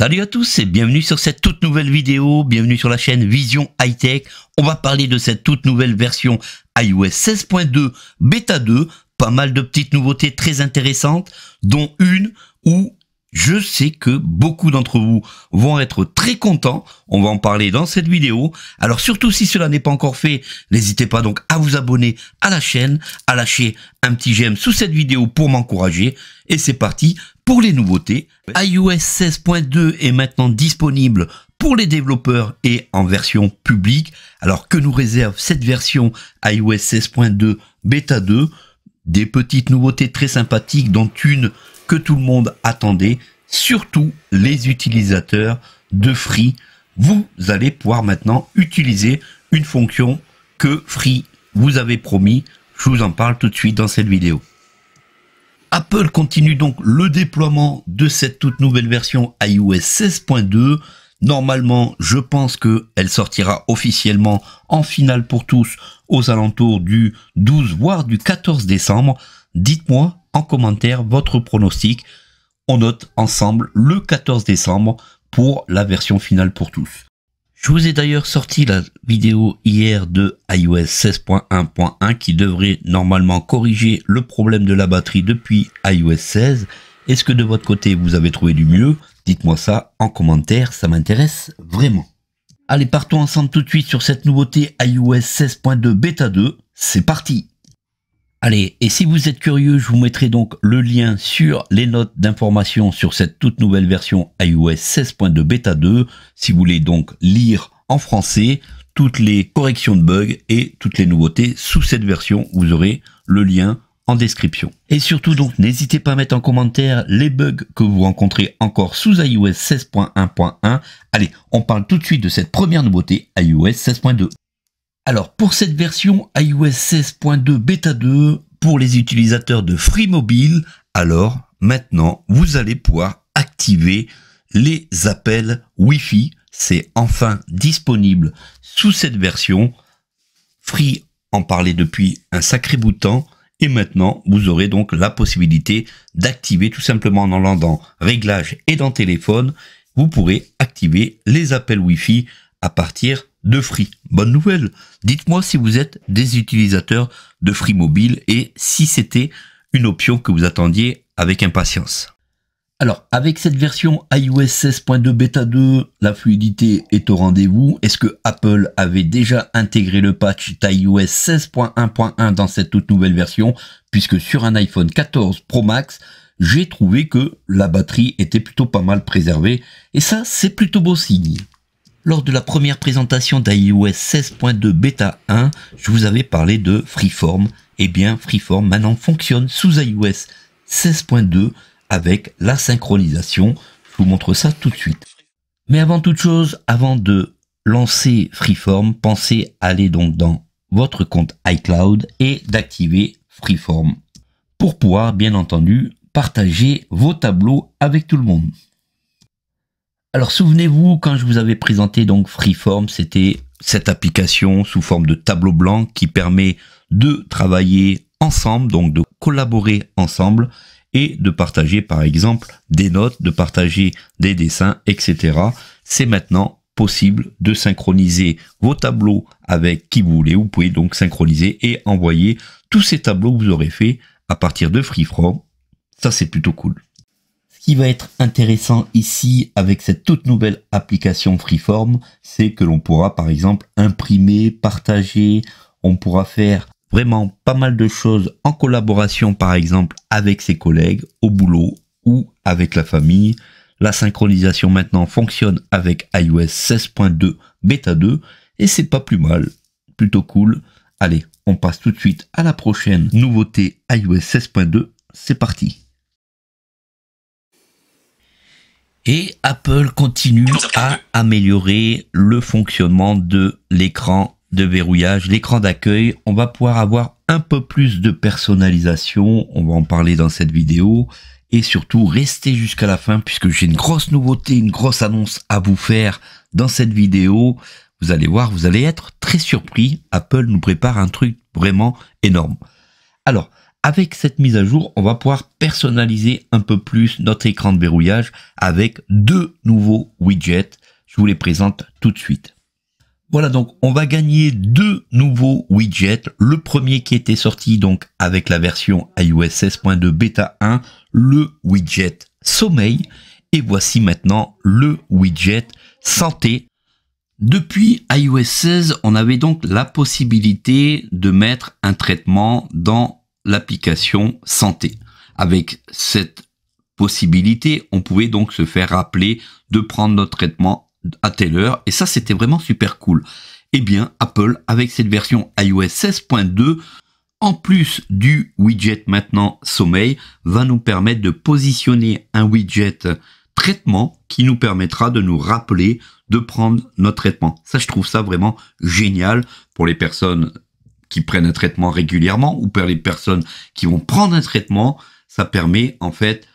Salut à tous et bienvenue sur cette toute nouvelle vidéo, bienvenue sur la chaîne Vision High Tech. On va parler de cette toute nouvelle version iOS 16.2 Beta 2, pas mal de petites nouveautés très intéressantes, dont une où je sais que beaucoup d'entre vous vont être très contents. On va en parler dans cette vidéo. Alors surtout si cela n'est pas encore fait, n'hésitez pas donc à vous abonner à la chaîne, à lâcher un petit j'aime sous cette vidéo pour m'encourager. Et c'est parti pour les nouveautés. iOS 16.2 est maintenant disponible pour les développeurs et en version publique. Alors que nous réserve cette version iOS 16.2 Beta 2 Des petites nouveautés très sympathiques dont une que tout le monde attendait, surtout les utilisateurs de Free. Vous allez pouvoir maintenant utiliser une fonction que Free vous avait promis. Je vous en parle tout de suite dans cette vidéo. Apple continue donc le déploiement de cette toute nouvelle version iOS 16.2. Normalement, je pense qu'elle sortira officiellement en finale pour tous aux alentours du 12 voire du 14 décembre. Dites-moi en commentaire votre pronostic. On note ensemble le 14 décembre pour la version finale pour tous. Je vous ai d'ailleurs sorti la vidéo hier de iOS 16.1.1 qui devrait normalement corriger le problème de la batterie depuis iOS 16. Est-ce que de votre côté vous avez trouvé du mieux Dites-moi ça en commentaire, ça m'intéresse vraiment. Allez, partons ensemble tout de suite sur cette nouveauté iOS 16.2 Beta 2. C'est parti Allez, et si vous êtes curieux, je vous mettrai donc le lien sur les notes d'information sur cette toute nouvelle version iOS 16.2 bêta 2, si vous voulez donc lire en français toutes les corrections de bugs et toutes les nouveautés sous cette version. Vous aurez le lien en description. Et surtout donc, n'hésitez pas à mettre en commentaire les bugs que vous rencontrez encore sous iOS 16.1.1. Allez, on parle tout de suite de cette première nouveauté iOS 16.2. Alors pour cette version iOS 16.2 Beta 2, pour les utilisateurs de Free Mobile, alors maintenant vous allez pouvoir activer les appels Wi-Fi. C'est enfin disponible sous cette version. Free en parlait depuis un sacré bout de temps. Et maintenant, vous aurez donc la possibilité d'activer tout simplement en allant dans Réglages et dans Téléphone, vous pourrez activer les appels Wi-Fi à partir de Free. Bonne nouvelle. Dites-moi si vous êtes des utilisateurs de Free Mobile et si c'était une option que vous attendiez avec impatience. Alors, avec cette version iOS 16.2 Beta 2, la fluidité est au rendez-vous. Est-ce que Apple avait déjà intégré le patch d'iOS 16.1.1 dans cette toute nouvelle version Puisque sur un iPhone 14 Pro Max, j'ai trouvé que la batterie était plutôt pas mal préservée. Et ça, c'est plutôt beau signe. Lors de la première présentation d'iOS 16.2 Beta 1, je vous avais parlé de Freeform. Eh bien, Freeform maintenant fonctionne sous iOS 16.2 avec la synchronisation. Je vous montre ça tout de suite. Mais avant toute chose, avant de lancer Freeform, pensez à aller donc dans votre compte iCloud et d'activer Freeform pour pouvoir bien entendu partager vos tableaux avec tout le monde. Alors souvenez-vous, quand je vous avais présenté donc Freeform, c'était cette application sous forme de tableau blanc qui permet de travailler ensemble, donc de collaborer ensemble et de partager par exemple des notes, de partager des dessins, etc. C'est maintenant possible de synchroniser vos tableaux avec qui vous voulez. Vous pouvez donc synchroniser et envoyer tous ces tableaux que vous aurez fait à partir de Freeform. Ça c'est plutôt cool qui va être intéressant ici avec cette toute nouvelle application Freeform, c'est que l'on pourra par exemple imprimer, partager, on pourra faire vraiment pas mal de choses en collaboration par exemple avec ses collègues au boulot ou avec la famille. La synchronisation maintenant fonctionne avec iOS 16.2 Beta 2 et c'est pas plus mal, plutôt cool. Allez, on passe tout de suite à la prochaine nouveauté iOS 16.2, c'est parti. Et Apple continue à améliorer le fonctionnement de l'écran de verrouillage, l'écran d'accueil. On va pouvoir avoir un peu plus de personnalisation, on va en parler dans cette vidéo. Et surtout, restez jusqu'à la fin puisque j'ai une grosse nouveauté, une grosse annonce à vous faire dans cette vidéo. Vous allez voir, vous allez être très surpris. Apple nous prépare un truc vraiment énorme. Alors, avec cette mise à jour, on va pouvoir personnaliser un peu plus notre écran de verrouillage avec deux nouveaux widgets. Je vous les présente tout de suite. Voilà donc, on va gagner deux nouveaux widgets. Le premier qui était sorti donc avec la version iOS 16.2 bêta 1, le widget sommeil. Et voici maintenant le widget santé. Depuis iOS 16, on avait donc la possibilité de mettre un traitement dans l'application santé. Avec cette possibilité, on pouvait donc se faire rappeler de prendre notre traitement à telle heure, et ça c'était vraiment super cool. Eh bien, Apple, avec cette version iOS 16.2, en plus du widget maintenant sommeil, va nous permettre de positionner un widget traitement qui nous permettra de nous rappeler de prendre notre traitement. Ça, je trouve ça vraiment génial pour les personnes qui prennent un traitement régulièrement ou pour les personnes qui vont prendre un traitement, ça permet en fait,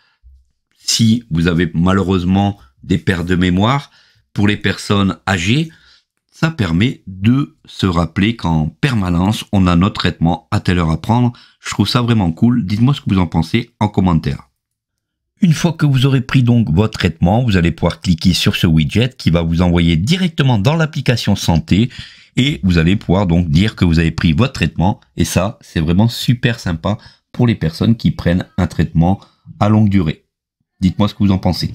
si vous avez malheureusement des pertes de mémoire, pour les personnes âgées, ça permet de se rappeler qu'en permanence, on a notre traitement à telle heure à prendre. Je trouve ça vraiment cool. Dites-moi ce que vous en pensez en commentaire. Une fois que vous aurez pris donc votre traitement, vous allez pouvoir cliquer sur ce widget qui va vous envoyer directement dans l'application santé et vous allez pouvoir donc dire que vous avez pris votre traitement et ça c'est vraiment super sympa pour les personnes qui prennent un traitement à longue durée. Dites-moi ce que vous en pensez.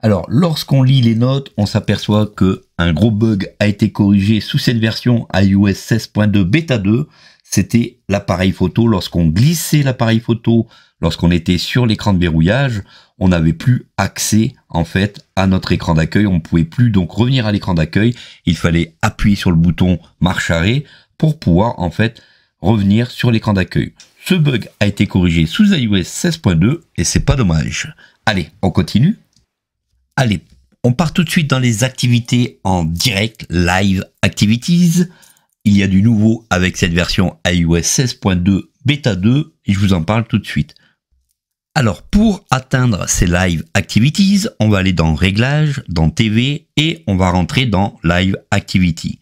Alors, lorsqu'on lit les notes, on s'aperçoit que un gros bug a été corrigé sous cette version iOS 16.2 bêta 2. C'était l'appareil photo. Lorsqu'on glissait l'appareil photo lorsqu'on était sur l'écran de verrouillage, on n'avait plus accès en fait à notre écran d'accueil. On ne pouvait plus donc revenir à l'écran d'accueil. Il fallait appuyer sur le bouton marche arrêt pour pouvoir en fait revenir sur l'écran d'accueil. Ce bug a été corrigé sous iOS 16.2 et c'est pas dommage. Allez, on continue. Allez, on part tout de suite dans les activités en direct, live activities. Il y a du nouveau avec cette version iOS 16.2 bêta 2 et je vous en parle tout de suite. Alors pour atteindre ces Live Activities, on va aller dans Réglages, dans TV et on va rentrer dans Live Activity.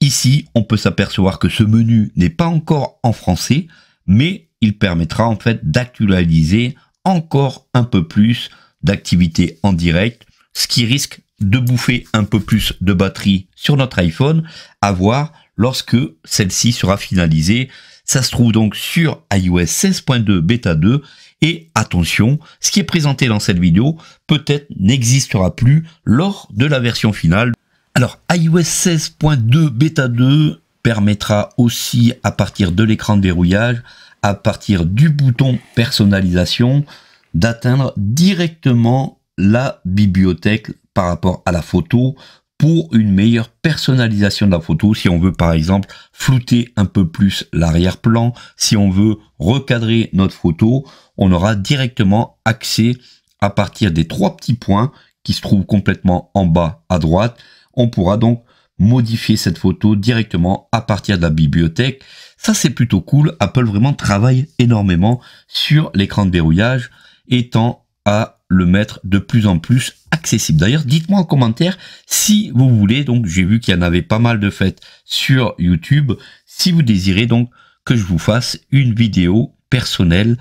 Ici, on peut s'apercevoir que ce menu n'est pas encore en français, mais il permettra en fait d'actualiser encore un peu plus d'activités en direct, ce qui risque de bouffer un peu plus de batterie sur notre iPhone, à voir lorsque celle-ci sera finalisée. Ça se trouve donc sur iOS 16.2 bêta 2 et attention, ce qui est présenté dans cette vidéo peut-être n'existera plus lors de la version finale. Alors iOS 16.2 Beta 2 permettra aussi à partir de l'écran de verrouillage, à partir du bouton personnalisation, d'atteindre directement la bibliothèque par rapport à la photo pour une meilleure personnalisation de la photo, si on veut par exemple flouter un peu plus l'arrière-plan, si on veut recadrer notre photo, on aura directement accès à partir des trois petits points qui se trouvent complètement en bas à droite. On pourra donc modifier cette photo directement à partir de la bibliothèque. Ça c'est plutôt cool. Apple vraiment travaille énormément sur l'écran de verrouillage étant à le mettre de plus en plus accessible. D'ailleurs, dites-moi en commentaire si vous voulez, donc j'ai vu qu'il y en avait pas mal de faites sur YouTube, si vous désirez donc que je vous fasse une vidéo personnelle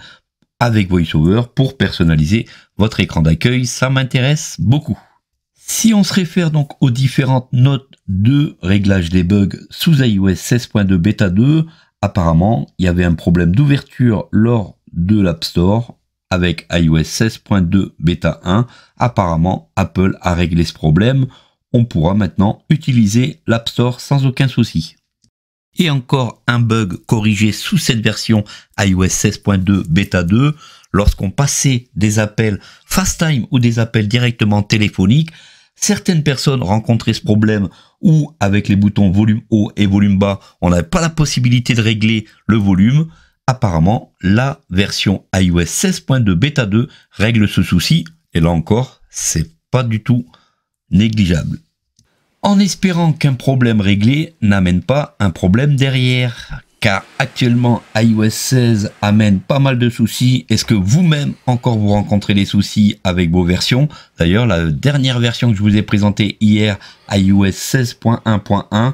avec VoiceOver pour personnaliser votre écran d'accueil, ça m'intéresse beaucoup. Si on se réfère donc aux différentes notes de réglage des bugs sous iOS 16.2 bêta 2, apparemment il y avait un problème d'ouverture lors de l'App Store avec iOS 16.2 bêta 1. Apparemment, Apple a réglé ce problème. On pourra maintenant utiliser l'App Store sans aucun souci. Et encore un bug corrigé sous cette version iOS 16.2 bêta 2. Lorsqu'on passait des appels time ou des appels directement téléphoniques, certaines personnes rencontraient ce problème où avec les boutons volume haut et volume bas, on n'avait pas la possibilité de régler le volume apparemment, la version iOS 16.2 bêta 2 règle ce souci, et là encore, c'est pas du tout négligeable. En espérant qu'un problème réglé n'amène pas un problème derrière, car actuellement iOS 16 amène pas mal de soucis. Est-ce que vous-même encore vous rencontrez des soucis avec vos versions D'ailleurs, la dernière version que je vous ai présentée hier, iOS 16.1.1,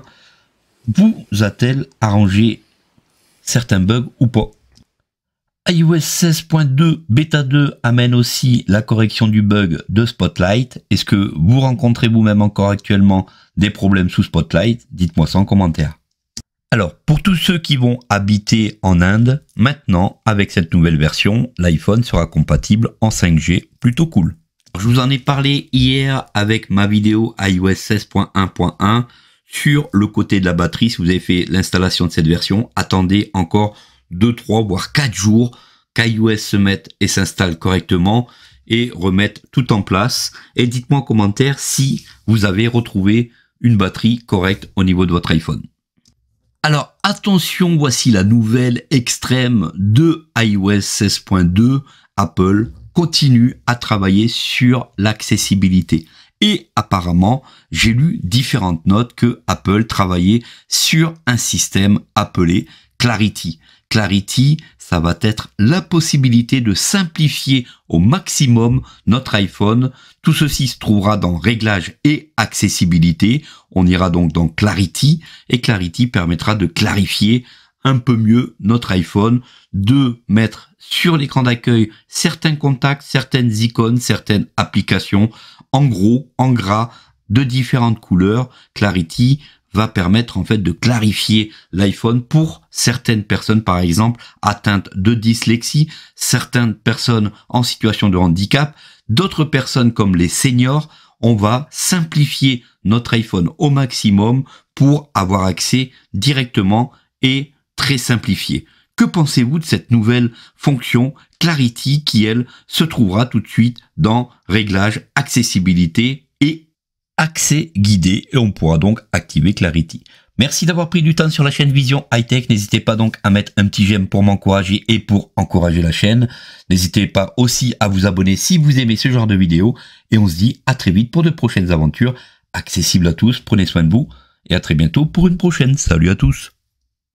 vous a-t-elle arrangé certains bugs ou pas. iOS 16.2 Beta 2 amène aussi la correction du bug de Spotlight. Est-ce que vous rencontrez vous-même encore actuellement des problèmes sous Spotlight Dites-moi ça en commentaire. Alors, pour tous ceux qui vont habiter en Inde, maintenant, avec cette nouvelle version, l'iPhone sera compatible en 5G, plutôt cool. Je vous en ai parlé hier avec ma vidéo iOS 16.1.1 sur le côté de la batterie. Si vous avez fait l'installation de cette version, attendez encore 2, 3, voire 4 jours qu'iOS se mette et s'installe correctement et remette tout en place. Et dites-moi en commentaire si vous avez retrouvé une batterie correcte au niveau de votre iPhone. Alors attention, voici la nouvelle extrême de iOS 16.2. Apple continue à travailler sur l'accessibilité. Et apparemment, j'ai lu différentes notes que Apple travaillait sur un système appelé Clarity. Clarity, ça va être la possibilité de simplifier au maximum notre iPhone. Tout ceci se trouvera dans Réglages et Accessibilité. On ira donc dans Clarity et Clarity permettra de clarifier un peu mieux notre iPhone, de mettre sur l'écran d'accueil certains contacts, certaines icônes, certaines applications en gros, en gras, de différentes couleurs. Clarity va permettre en fait de clarifier l'iPhone pour certaines personnes, par exemple, atteintes de dyslexie, certaines personnes en situation de handicap, d'autres personnes comme les seniors. On va simplifier notre iPhone au maximum pour avoir accès directement et très simplifié. Que pensez-vous de cette nouvelle fonction Clarity qui, elle, se trouvera tout de suite dans Réglages, Accessibilité et Accès guidé et on pourra donc activer Clarity. Merci d'avoir pris du temps sur la chaîne Vision High Tech. N'hésitez pas donc à mettre un petit j'aime pour m'encourager et pour encourager la chaîne. N'hésitez pas aussi à vous abonner si vous aimez ce genre de vidéos. Et on se dit à très vite pour de prochaines aventures accessibles à tous. Prenez soin de vous et à très bientôt pour une prochaine. Salut à tous.